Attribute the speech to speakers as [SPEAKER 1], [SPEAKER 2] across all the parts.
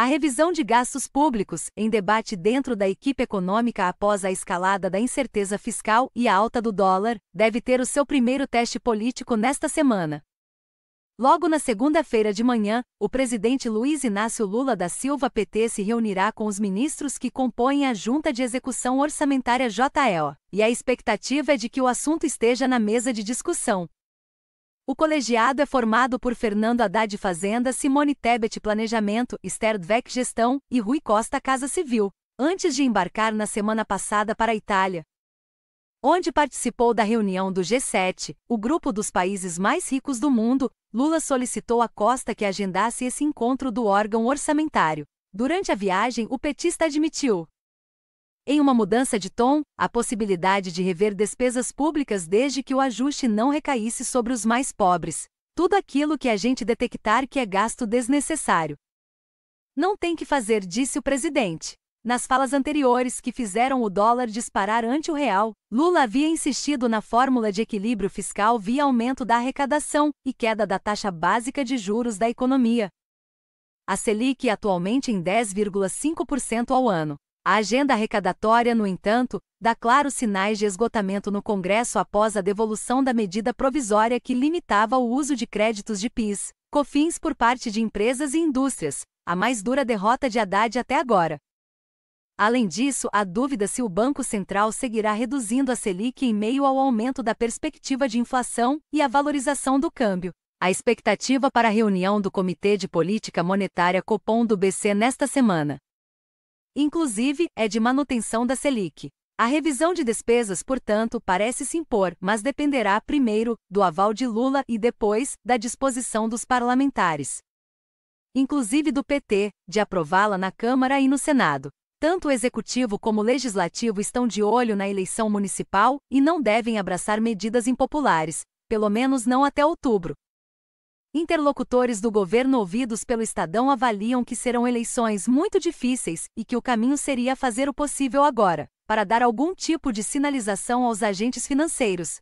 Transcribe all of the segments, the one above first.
[SPEAKER 1] A revisão de gastos públicos, em debate dentro da equipe econômica após a escalada da incerteza fiscal e a alta do dólar, deve ter o seu primeiro teste político nesta semana. Logo na segunda-feira de manhã, o presidente Luiz Inácio Lula da Silva PT se reunirá com os ministros que compõem a Junta de Execução Orçamentária JEO, e a expectativa é de que o assunto esteja na mesa de discussão. O colegiado é formado por Fernando Haddad Fazenda, Simone Tebet Planejamento, Esther Dweck Gestão e Rui Costa Casa Civil, antes de embarcar na semana passada para a Itália. Onde participou da reunião do G7, o grupo dos países mais ricos do mundo, Lula solicitou a Costa que agendasse esse encontro do órgão orçamentário. Durante a viagem, o petista admitiu: em uma mudança de tom, a possibilidade de rever despesas públicas desde que o ajuste não recaísse sobre os mais pobres. Tudo aquilo que a gente detectar que é gasto desnecessário. Não tem que fazer, disse o presidente. Nas falas anteriores que fizeram o dólar disparar ante o real, Lula havia insistido na fórmula de equilíbrio fiscal via aumento da arrecadação e queda da taxa básica de juros da economia. A Selic atualmente em 10,5% ao ano. A agenda arrecadatória, no entanto, dá claros sinais de esgotamento no Congresso após a devolução da medida provisória que limitava o uso de créditos de PIS, COFINS por parte de empresas e indústrias, a mais dura derrota de Haddad até agora. Além disso, há dúvida se o Banco Central seguirá reduzindo a Selic em meio ao aumento da perspectiva de inflação e à valorização do câmbio. A expectativa para a reunião do Comitê de Política Monetária Copom do BC nesta semana Inclusive, é de manutenção da Selic. A revisão de despesas, portanto, parece se impor, mas dependerá primeiro do aval de Lula e depois da disposição dos parlamentares, inclusive do PT, de aprová-la na Câmara e no Senado. Tanto o executivo como o legislativo estão de olho na eleição municipal e não devem abraçar medidas impopulares, pelo menos não até outubro, Interlocutores do governo ouvidos pelo Estadão avaliam que serão eleições muito difíceis e que o caminho seria fazer o possível agora, para dar algum tipo de sinalização aos agentes financeiros.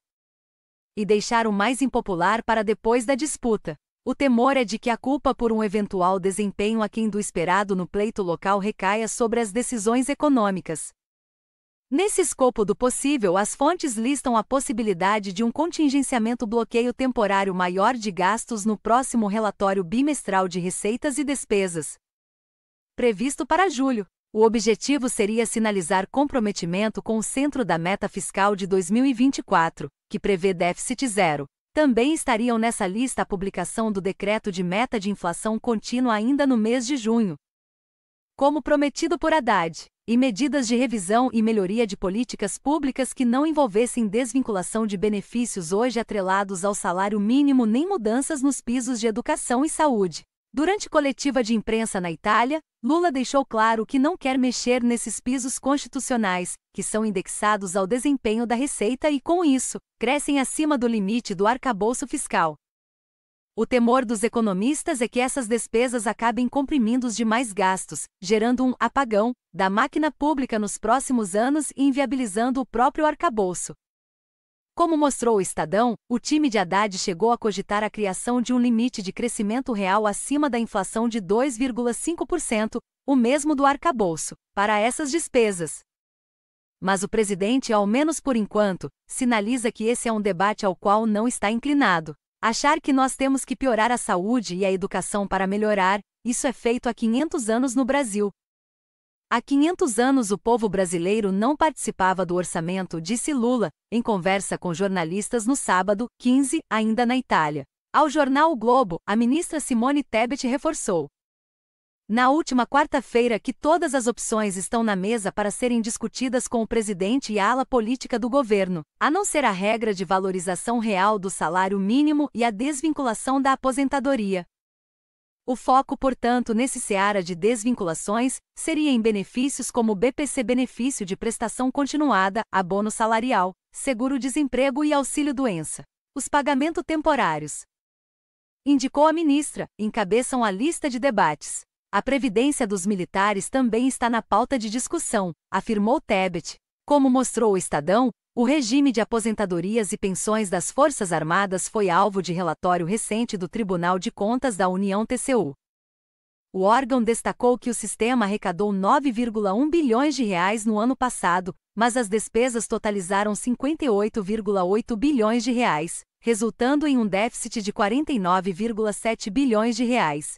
[SPEAKER 1] E deixar o mais impopular para depois da disputa. O temor é de que a culpa por um eventual desempenho aquém do esperado no pleito local recaia sobre as decisões econômicas, Nesse escopo do possível, as fontes listam a possibilidade de um contingenciamento bloqueio temporário maior de gastos no próximo relatório bimestral de receitas e despesas, previsto para julho. O objetivo seria sinalizar comprometimento com o centro da meta fiscal de 2024, que prevê déficit zero. Também estariam nessa lista a publicação do decreto de meta de inflação contínua ainda no mês de junho. Como prometido por Haddad, e medidas de revisão e melhoria de políticas públicas que não envolvessem desvinculação de benefícios hoje atrelados ao salário mínimo nem mudanças nos pisos de educação e saúde. Durante coletiva de imprensa na Itália, Lula deixou claro que não quer mexer nesses pisos constitucionais, que são indexados ao desempenho da receita e, com isso, crescem acima do limite do arcabouço fiscal. O temor dos economistas é que essas despesas acabem comprimindo os demais gastos, gerando um apagão da máquina pública nos próximos anos e inviabilizando o próprio arcabouço. Como mostrou o Estadão, o time de Haddad chegou a cogitar a criação de um limite de crescimento real acima da inflação de 2,5%, o mesmo do arcabouço, para essas despesas. Mas o presidente, ao menos por enquanto, sinaliza que esse é um debate ao qual não está inclinado. Achar que nós temos que piorar a saúde e a educação para melhorar, isso é feito há 500 anos no Brasil. Há 500 anos o povo brasileiro não participava do orçamento, disse Lula, em conversa com jornalistas no sábado, 15, ainda na Itália. Ao jornal o Globo, a ministra Simone Tebet reforçou: na última quarta-feira que todas as opções estão na mesa para serem discutidas com o presidente e a ala política do governo, a não ser a regra de valorização real do salário mínimo e a desvinculação da aposentadoria. O foco, portanto, nesse seara de desvinculações seria em benefícios como o BPC benefício de prestação continuada, abono salarial, seguro-desemprego e auxílio-doença. Os pagamentos temporários, indicou a ministra, encabeçam a lista de debates. A previdência dos militares também está na pauta de discussão, afirmou Tebet. Como mostrou o Estadão, o regime de aposentadorias e pensões das Forças Armadas foi alvo de relatório recente do Tribunal de Contas da União TCU. O órgão destacou que o sistema arrecadou 9,1 bilhões de reais no ano passado, mas as despesas totalizaram 58,8 bilhões de reais, resultando em um déficit de 49,7 bilhões de reais,